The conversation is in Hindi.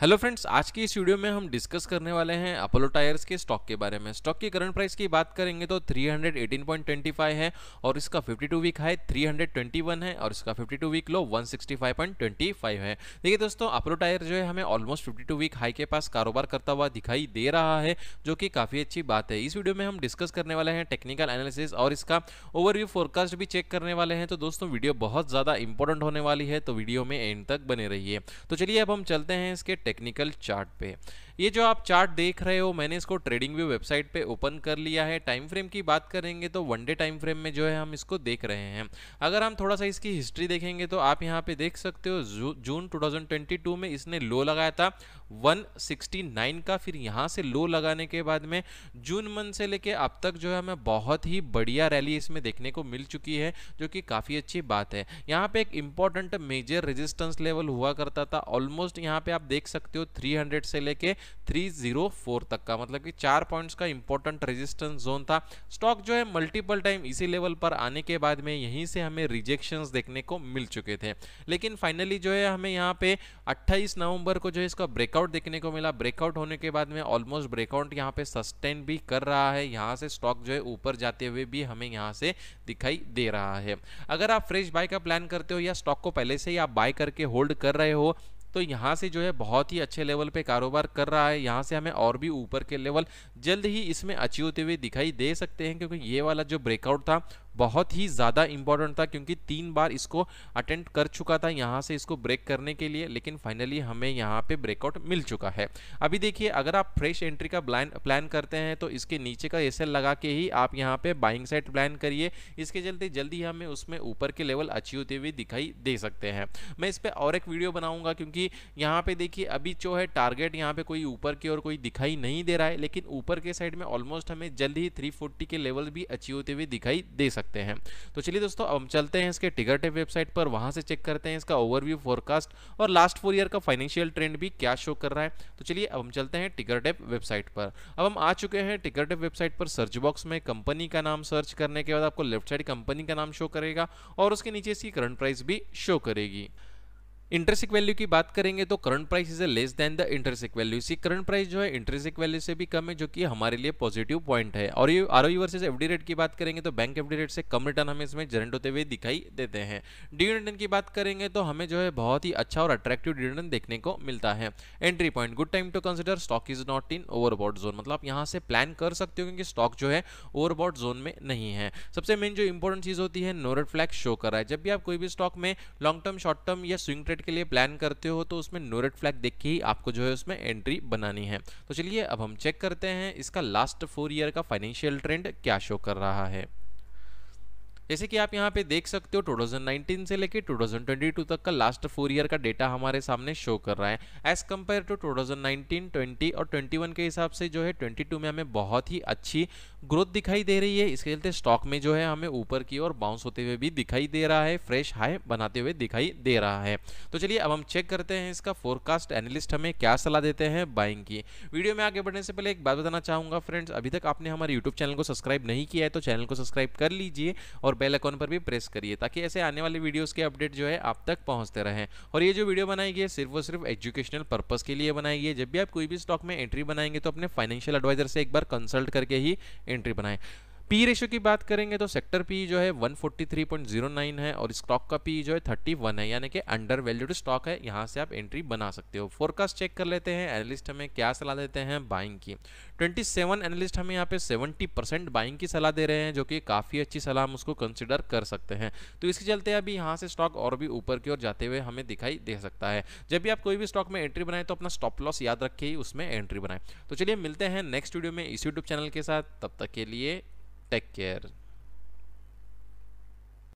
हेलो फ्रेंड्स आज की इस वीडियो में हम डिस्कस करने वाले हैं अपोलो टायर्स के स्टॉक के बारे में स्टॉक की करंट प्राइस की बात करेंगे तो 318.25 है और इसका 52 वीक हाई 321 है और इसका 52 वीक लो 165.25 है देखिए दोस्तों अपोलो टायर जो है हमें ऑलमोस्ट 52 वीक हाई के पास कारोबार करता हुआ दिखाई दे रहा है जो कि काफ़ी अच्छी बात है इस वीडियो में हम डिस्कस करने वाले हैं टेक्निकल एनालिसिस और इसका ओवरव्यू फोरकास्ट भी चेक करने वाले हैं तो दोस्तों वीडियो बहुत ज़्यादा इंपॉर्टेंट होने वाली है तो वीडियो में एंड तक बने रही तो चलिए अब हम चलते हैं इसके टेक्निकल चार्ट पे ये जो आप चार्ट देख रहे हो मैंने इसको ट्रेडिंग व्यू वेबसाइट पे ओपन कर लिया है टाइम फ्रेम की बात करेंगे तो वनडे टाइम फ्रेम में जो है हम इसको देख रहे हैं अगर हम थोड़ा सा इसकी हिस्ट्री देखेंगे तो आप यहाँ पे देख सकते हो जून 2022 में इसने लो लगाया था 169 का फिर यहाँ से लो लगाने के बाद में जून मंथ से लेके अब तक जो है हमें बहुत ही बढ़िया रैली इसमें देखने को मिल चुकी है जो कि काफ़ी अच्छी बात है यहाँ पे एक इंपॉर्टेंट मेजर रेजिस्टेंस लेवल हुआ करता था ऑलमोस्ट यहाँ पे आप देख सकते हो 300 से लेके 304 तक का मतलब कि चार पॉइंट्स का इंपॉर्टेंट रेजिस्टेंस जोन था स्टॉक जो है मल्टीपल टाइम इसी लेवल पर आने के बाद में यहीं से हमें रिजेक्शन देखने को मिल चुके थे लेकिन फाइनली जो है हमें यहाँ पे 28 नवंबर को जो है इसका ब्रेकआउट देखने को मिला ब्रेकआउट होने के बाद में ऑलमोस्ट ब्रेकआउट यहाँ पे सस्टेन भी कर रहा है यहाँ से स्टॉक जो है ऊपर जाते हुए भी हमें यहाँ से दिखाई दे रहा है अगर आप फ्रेश बाय का प्लान करते हो या स्टॉक को पहले से ही आप बाय करके होल्ड कर रहे हो तो यहाँ से जो है बहुत ही अच्छे लेवल पे कारोबार कर रहा है यहाँ से हमें और भी ऊपर के लेवल जल्द ही इसमें अचीव होते हुए दिखाई दे सकते हैं क्योंकि ये वाला जो ब्रेकआउट था बहुत ही ज़्यादा इंपॉर्टेंट था क्योंकि तीन बार इसको अटेंड कर चुका था यहाँ से इसको ब्रेक करने के लिए लेकिन फाइनली हमें यहाँ पे ब्रेकआउट मिल चुका है अभी देखिए अगर आप फ्रेश एंट्री का प्लान करते हैं तो इसके नीचे का एस लगा के ही आप यहाँ पे बाइंग साइड प्लान करिए इसके चलते जल्दी हमें उसमें ऊपर के लेवल अच्छी होते हुए दिखाई दे सकते हैं मैं इस पर और एक वीडियो बनाऊँगा क्योंकि यहाँ पे देखिए अभी जो है टारगेट यहाँ पर कोई ऊपर की ओर कोई दिखाई नहीं दे रहा है लेकिन ऊपर के साइड में ऑलमोस्ट हमें जल्द ही थ्री के लेवल भी अचीव होते हुए दिखाई दे सकते सकते हैं तो चलिए दोस्तों अब चलते हैं इसके टिगर टेप वेबसाइट पर वहाँ से चेक करते हैं इसका ओवरव्यू फोरकास्ट और लास्ट फोर ईयर का फाइनेंशियल ट्रेंड भी क्या शो कर रहा है तो चलिए अब हम चलते हैं टिगर टेप वेबसाइट पर अब हम आ चुके हैं टिगर टेप वेबसाइट पर सर्च बॉक्स में कंपनी का नाम सर्च करने के बाद आपको लेफ्ट साइड कंपनी का नाम शो करेगा और उसके नीचे इसकी करंट प्राइस भी शो करेगी इंटरसिक वैल्यू की बात करेंगे तो current price is less than the intrinsic value इसी करंट प्राइस जो है इंटरसिक वैल्यू से भी कम है जो कि हमारे लिए पॉजिटिव पॉइंट है और ये आर वर्सेज एफडी रेट की बात करेंगे तो बैंक एफडी रेट से कम रिटर्न हमें इसमें जनरेट होते हुए दिखाई देते हैं डिविडेंड की बात करेंगे तो हमें जो है बहुत ही अच्छा और अट्रैक्टिव डिविडेंड देखने को मिलता है entry point good time to consider stock is not in overbought zone मतलब आप यहाँ से प्लान कर सकते हो क्योंकि स्टॉक जो है ओवरबॉट जोन में नहीं है सबसे मेन जो इंपॉर्टेंट चीज होती है नोरेट फ्लैग शो कर रहा है जब भी आप कोई भी स्टॉक में लॉन्ग टर्म शॉर्ट टर्म या स्विंग ट्रेड के लिए प्लान करते हो तो उसमें नोरेट फ्लैग देख के ही आपको जो है उसमें एंट्री बनानी है तो चलिए अब हम चेक करते हैं इसका लास्ट फोर ईयर का फाइनेंशियल ट्रेंड क्या शो कर रहा है जैसे कि आप यहाँ पे देख सकते हो 2019 से लेके 2022 तक का लास्ट फोर ईयर का डेटा हमारे सामने शो कर रहा है एज कम्पेयर टू 2019, 20 और 21 के हिसाब से जो है 22 में हमें बहुत ही अच्छी ग्रोथ दिखाई दे रही है इसके चलते स्टॉक में जो है हमें ऊपर की ओर बाउंस होते हुए भी दिखाई दे रहा है फ्रेश हाई बनाते हुए दिखाई दे रहा है तो चलिए अब हम चेक करते हैं इसका फोरकास्ट एनालिस्ट हमें क्या सलाह देते हैं बाइंग की वीडियो में आगे बढ़ने से पहले एक बात बताना चाहूंगा फ्रेंड्स अभी तक आपने हमारे यूट्यूब चैनल को सब्सक्राइब नहीं किया है तो चैनल को सब्सक्राइब कर लीजिए और बेल बेलाइकॉन पर भी प्रेस करिए ताकि ऐसे आने वाले वीडियोज़ के अपडेट जो है आप तक पहुंचते रहे और ये जो वीडियो बनाई गई है सिर्फ और सिर्फ एजुकेशनल पर्पज़ के लिए बनाई गई है जब भी आप कोई भी स्टॉक में एंट्री बनाएंगे तो अपने फाइनेंशियल एडवाइजर से एक बार कंसल्ट करके ही एंट्री बनाएं पी रेशो की बात करेंगे तो सेक्टर पी जो है 143.09 है और स्टॉक का पी जो है 31 है यानी कि अंडर वैल्यूड स्टॉक है यहाँ से आप एंट्री बना सकते हो फोरकास्ट चेक कर लेते हैं एनालिस्ट हमें क्या सलाह देते हैं बाइंग की 27 एनालिस्ट हमें यहाँ पे 70 परसेंट बाइंग की सलाह दे रहे हैं जो कि काफ़ी अच्छी सलाह हम उसको कंसिडर कर सकते हैं तो इसके चलते अभी यहाँ से स्टॉक और भी ऊपर की ओर जाते हुए हमें दिखाई दे सकता है जब भी आप कोई भी स्टॉक में एंट्री बनाएं तो अपना स्टॉप लॉस याद रख उसमें एंट्री बनाएं तो चलिए मिलते हैं नेक्स्ट वीडियो में इस यूट्यूब चैनल के साथ तब तक के लिए Take care.